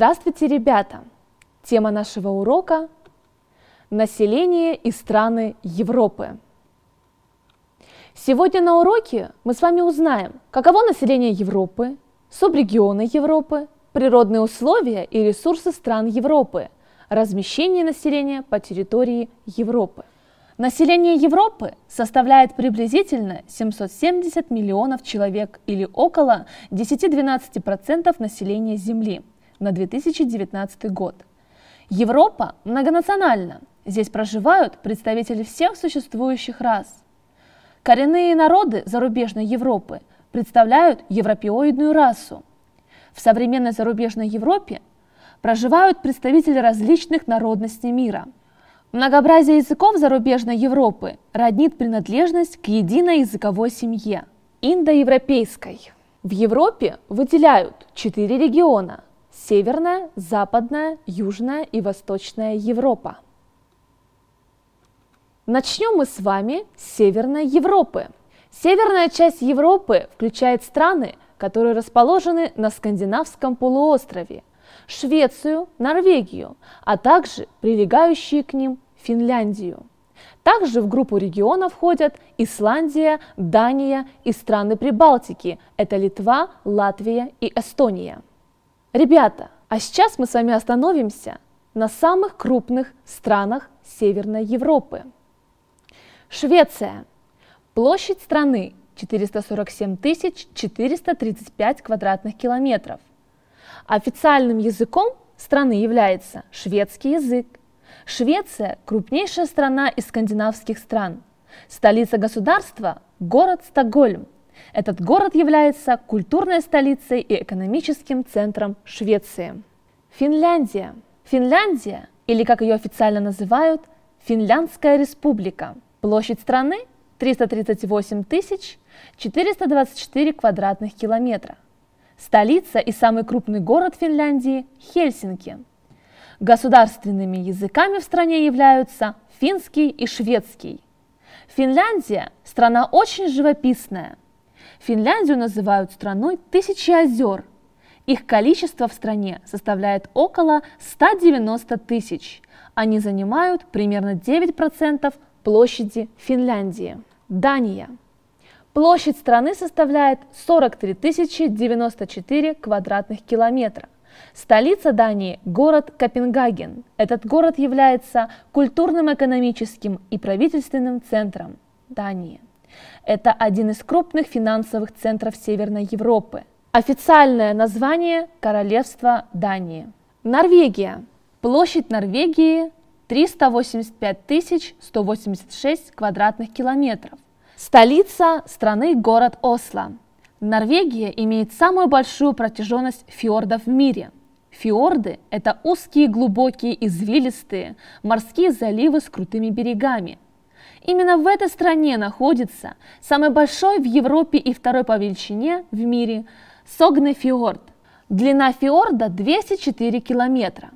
Здравствуйте, ребята! Тема нашего урока – население и страны Европы. Сегодня на уроке мы с вами узнаем, каково население Европы, субрегионы Европы, природные условия и ресурсы стран Европы, размещение населения по территории Европы. Население Европы составляет приблизительно 770 миллионов человек или около 10-12% населения Земли – на 2019 год. Европа многонациональна. Здесь проживают представители всех существующих рас. Коренные народы зарубежной Европы представляют европеоидную расу. В современной зарубежной Европе проживают представители различных народностей мира. Многообразие языков зарубежной Европы роднит принадлежность к единой языковой семье – индоевропейской. В Европе выделяют четыре региона – Северная, Западная, Южная и Восточная Европа. Начнем мы с вами с Северной Европы. Северная часть Европы включает страны, которые расположены на Скандинавском полуострове, Швецию, Норвегию, а также прилегающие к ним Финляндию. Также в группу региона входят Исландия, Дания и страны Прибалтики – это Литва, Латвия и Эстония – Ребята, а сейчас мы с вами остановимся на самых крупных странах Северной Европы. Швеция. Площадь страны 447 435 квадратных километров. Официальным языком страны является шведский язык. Швеция – крупнейшая страна из скандинавских стран. Столица государства – город Стокгольм – этот город является культурной столицей и экономическим центром Швеции. Финляндия. Финляндия, или как ее официально называют, Финляндская республика. Площадь страны 338 424 квадратных километра. Столица и самый крупный город Финляндии – Хельсинки. Государственными языками в стране являются финский и шведский. Финляндия – страна очень живописная – Финляндию называют страной тысячи озер. Их количество в стране составляет около 190 тысяч. Они занимают примерно 9% площади Финляндии. Дания. Площадь страны составляет 43 094 квадратных километра. Столица Дании – город Копенгаген. Этот город является культурным, экономическим и правительственным центром Дании. Это один из крупных финансовых центров Северной Европы. Официальное название – Королевство Дании. Норвегия. Площадь Норвегии 385 186 квадратных километров. Столица страны – город Осло. Норвегия имеет самую большую протяженность фьордов в мире. Фьорды – это узкие, глубокие, извилистые морские заливы с крутыми берегами – Именно в этой стране находится самый большой в Европе и второй по величине в мире Согны фьорд. Длина фьорда 204 километра.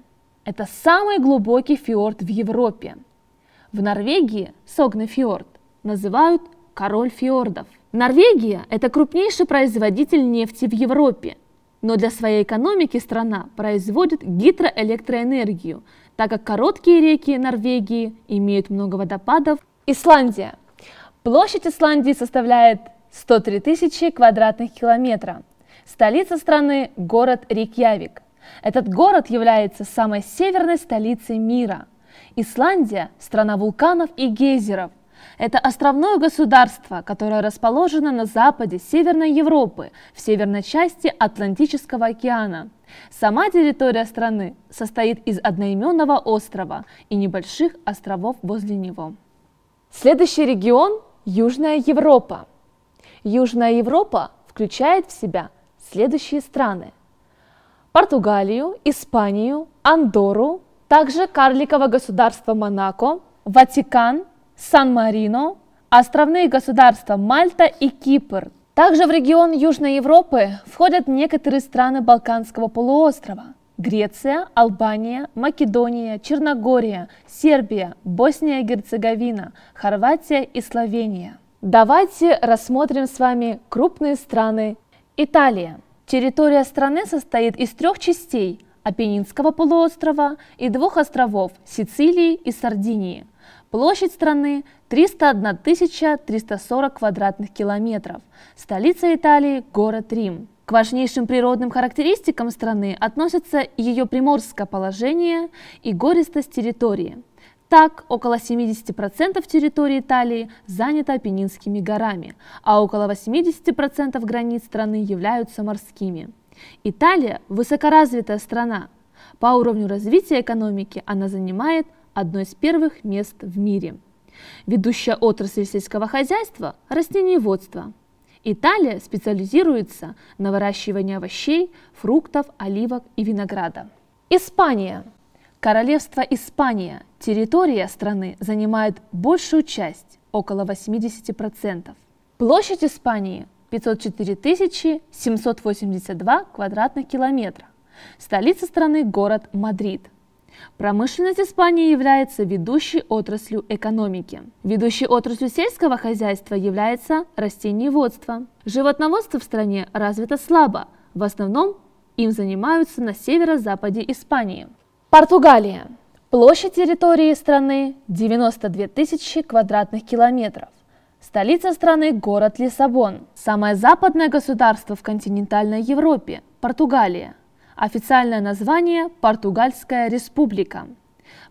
Это самый глубокий фьорд в Европе. В Норвегии Согны фьорд называют король фьордов. Норвегия – это крупнейший производитель нефти в Европе, но для своей экономики страна производит гидроэлектроэнергию, так как короткие реки Норвегии имеют много водопадов Исландия. Площадь Исландии составляет 103 тысячи квадратных километров. Столица страны – город Рикьявик. Этот город является самой северной столицей мира. Исландия – страна вулканов и гейзеров. Это островное государство, которое расположено на западе Северной Европы, в северной части Атлантического океана. Сама территория страны состоит из одноименного острова и небольших островов возле него. Следующий регион – Южная Европа. Южная Европа включает в себя следующие страны. Португалию, Испанию, Андору, также карликовое государство Монако, Ватикан, Сан-Марино, островные государства Мальта и Кипр. Также в регион Южной Европы входят некоторые страны Балканского полуострова – Греция, Албания, Македония, Черногория, Сербия, Босния и Герцеговина, Хорватия и Словения. Давайте рассмотрим с вами крупные страны. Италия. Территория страны состоит из трех частей – Апеннинского полуострова и двух островов – Сицилии и Сардинии. Площадь страны 301 340 квадратных километров. Столица Италии – город Рим. К важнейшим природным характеристикам страны относятся ее приморское положение и гористость территории. Так, около 70% территории Италии занято Апеннинскими горами, а около 80% границ страны являются морскими. Италия – высокоразвитая страна. По уровню развития экономики она занимает одно из первых мест в мире. Ведущая отрасль сельского хозяйства – растениеводство – Италия специализируется на выращивании овощей, фруктов, оливок и винограда. Испания. Королевство Испания, территория страны, занимает большую часть, около 80%. Площадь Испании 504 782 квадратных километра. Столица страны – город Мадрид. Промышленность Испании является ведущей отраслью экономики. Ведущей отраслью сельского хозяйства является растениеводство. Животноводство в стране развито слабо, в основном им занимаются на северо-западе Испании. Португалия. Площадь территории страны 92 тысячи квадратных километров. Столица страны – город Лиссабон. Самое западное государство в континентальной Европе – Португалия – Официальное название – Португальская республика.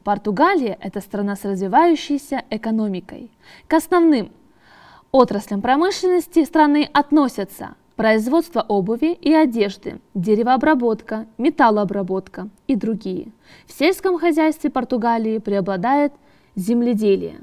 Португалия – это страна с развивающейся экономикой. К основным отраслям промышленности страны относятся производство обуви и одежды, деревообработка, металлообработка и другие. В сельском хозяйстве Португалии преобладает земледелие.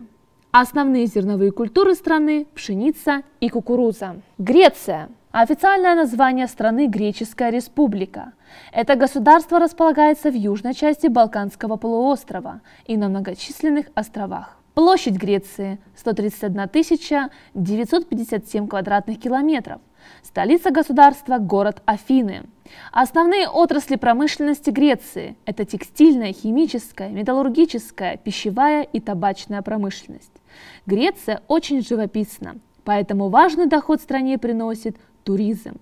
Основные зерновые культуры страны – пшеница и кукуруза. Греция – а официальное название страны – Греческая республика. Это государство располагается в южной части Балканского полуострова и на многочисленных островах. Площадь Греции – 131 957 квадратных километров. Столица государства – город Афины. Основные отрасли промышленности Греции – это текстильная, химическая, металлургическая, пищевая и табачная промышленность. Греция очень живописна, поэтому важный доход стране приносит – туризм.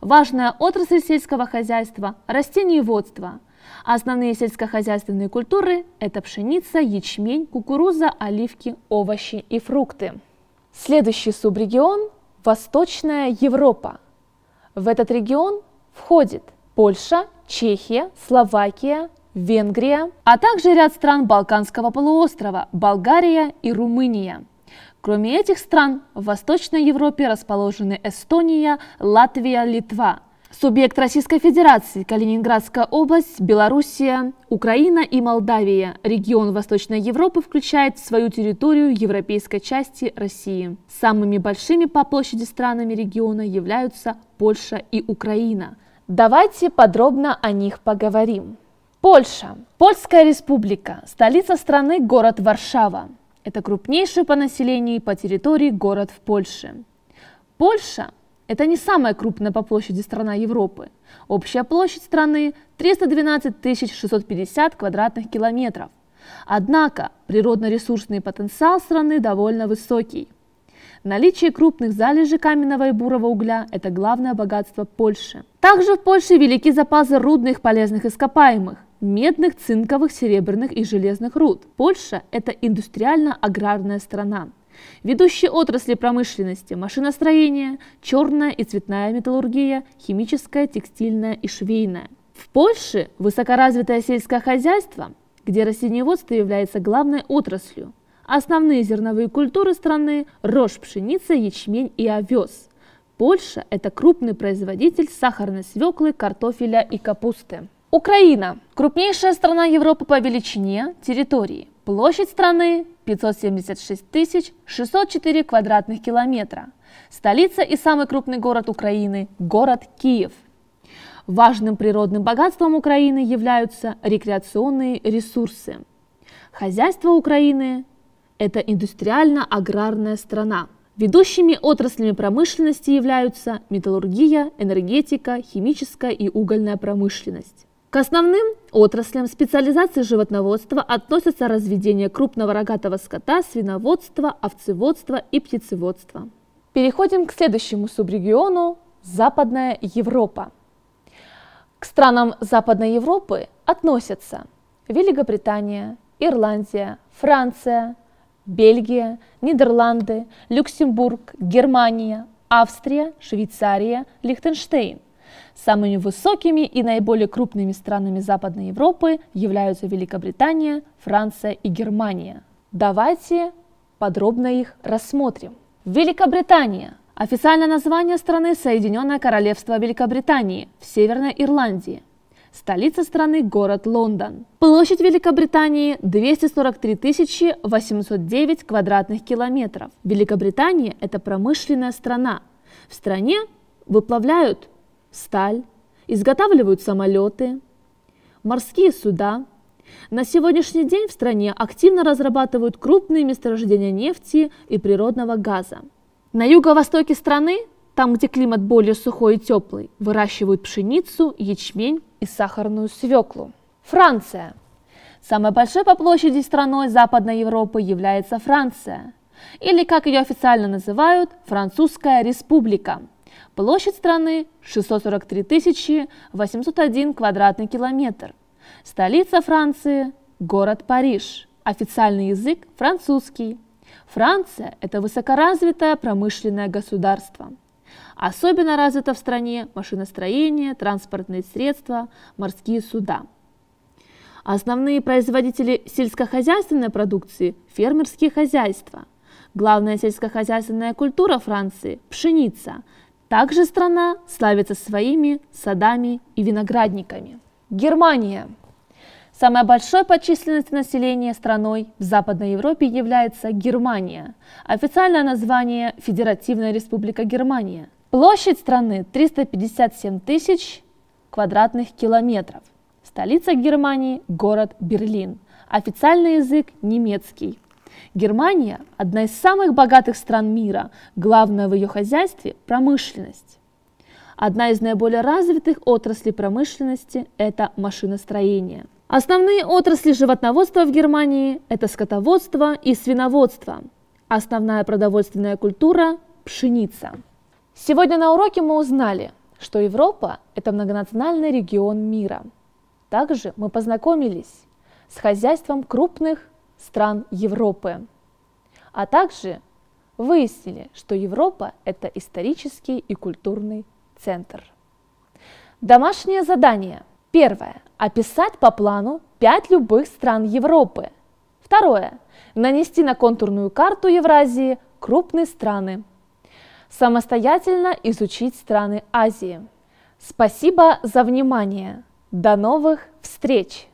Важная отрасль сельского хозяйства – растениеводство. Основные сельскохозяйственные культуры – это пшеница, ячмень, кукуруза, оливки, овощи и фрукты. Следующий субрегион – Восточная Европа. В этот регион входит Польша, Чехия, Словакия, Венгрия, а также ряд стран Балканского полуострова – Болгария и Румыния. Кроме этих стран, в Восточной Европе расположены Эстония, Латвия, Литва. Субъект Российской Федерации – Калининградская область, Белоруссия, Украина и Молдавия. Регион Восточной Европы включает в свою территорию европейской части России. Самыми большими по площади странами региона являются Польша и Украина. Давайте подробно о них поговорим. Польша. Польская республика. Столица страны – город Варшава. Это крупнейший по населению и по территории город в Польше. Польша – это не самая крупная по площади страна Европы. Общая площадь страны – 312 650 квадратных километров. Однако природно-ресурсный потенциал страны довольно высокий. Наличие крупных залежей каменного и бурого угля – это главное богатство Польши. Также в Польше велики запасы рудных полезных ископаемых медных, цинковых, серебряных и железных руд. Польша – это индустриально-аграрная страна. Ведущие отрасли промышленности – машиностроение, черная и цветная металлургия, химическая, текстильная и швейная. В Польше высокоразвитое сельское хозяйство, где растениеводство является главной отраслью. Основные зерновые культуры страны – рожь, пшеница, ячмень и овес. Польша – это крупный производитель сахарной свеклы, картофеля и капусты. Украина – крупнейшая страна Европы по величине территории. Площадь страны 576 604 квадратных километра. Столица и самый крупный город Украины – город Киев. Важным природным богатством Украины являются рекреационные ресурсы. Хозяйство Украины – это индустриально-аграрная страна. Ведущими отраслями промышленности являются металлургия, энергетика, химическая и угольная промышленность. К основным отраслям специализации животноводства относятся разведение крупного рогатого скота, свиноводство, овцеводство и птицеводство. Переходим к следующему субрегиону – Западная Европа. К странам Западной Европы относятся Великобритания, Ирландия, Франция, Бельгия, Нидерланды, Люксембург, Германия, Австрия, Швейцария, Лихтенштейн. Самыми высокими и наиболее крупными странами Западной Европы являются Великобритания, Франция и Германия. Давайте подробно их рассмотрим. Великобритания – официальное название страны Соединенное Королевство Великобритании в Северной Ирландии. Столица страны – город Лондон. Площадь Великобритании – 243 809 квадратных километров. Великобритания – это промышленная страна. В стране выплавляют сталь, изготавливают самолеты, морские суда. На сегодняшний день в стране активно разрабатывают крупные месторождения нефти и природного газа. На юго-востоке страны, там, где климат более сухой и теплый, выращивают пшеницу, ячмень и сахарную свеклу. Франция. Самой большой по площади страной Западной Европы является Франция, или, как ее официально называют, Французская республика – Площадь страны 643 801 квадратный километр. Столица Франции – город Париж. Официальный язык – французский. Франция – это высокоразвитое промышленное государство. Особенно развито в стране машиностроение, транспортные средства, морские суда. Основные производители сельскохозяйственной продукции – фермерские хозяйства. Главная сельскохозяйственная культура Франции – пшеница, также страна славится своими садами и виноградниками. Германия. Самой большой по численности населения страной в Западной Европе является Германия. Официальное название – Федеративная Республика Германия. Площадь страны – 357 тысяч квадратных километров. Столица Германии – город Берлин. Официальный язык – немецкий. Германия – одна из самых богатых стран мира, главное в ее хозяйстве – промышленность. Одна из наиболее развитых отраслей промышленности – это машиностроение. Основные отрасли животноводства в Германии – это скотоводство и свиноводство. Основная продовольственная культура – пшеница. Сегодня на уроке мы узнали, что Европа – это многонациональный регион мира. Также мы познакомились с хозяйством крупных стран Европы. А также выяснили, что Европа – это исторический и культурный центр. Домашнее задание. Первое. Описать по плану пять любых стран Европы. Второе. Нанести на контурную карту Евразии крупные страны. Самостоятельно изучить страны Азии. Спасибо за внимание. До новых встреч!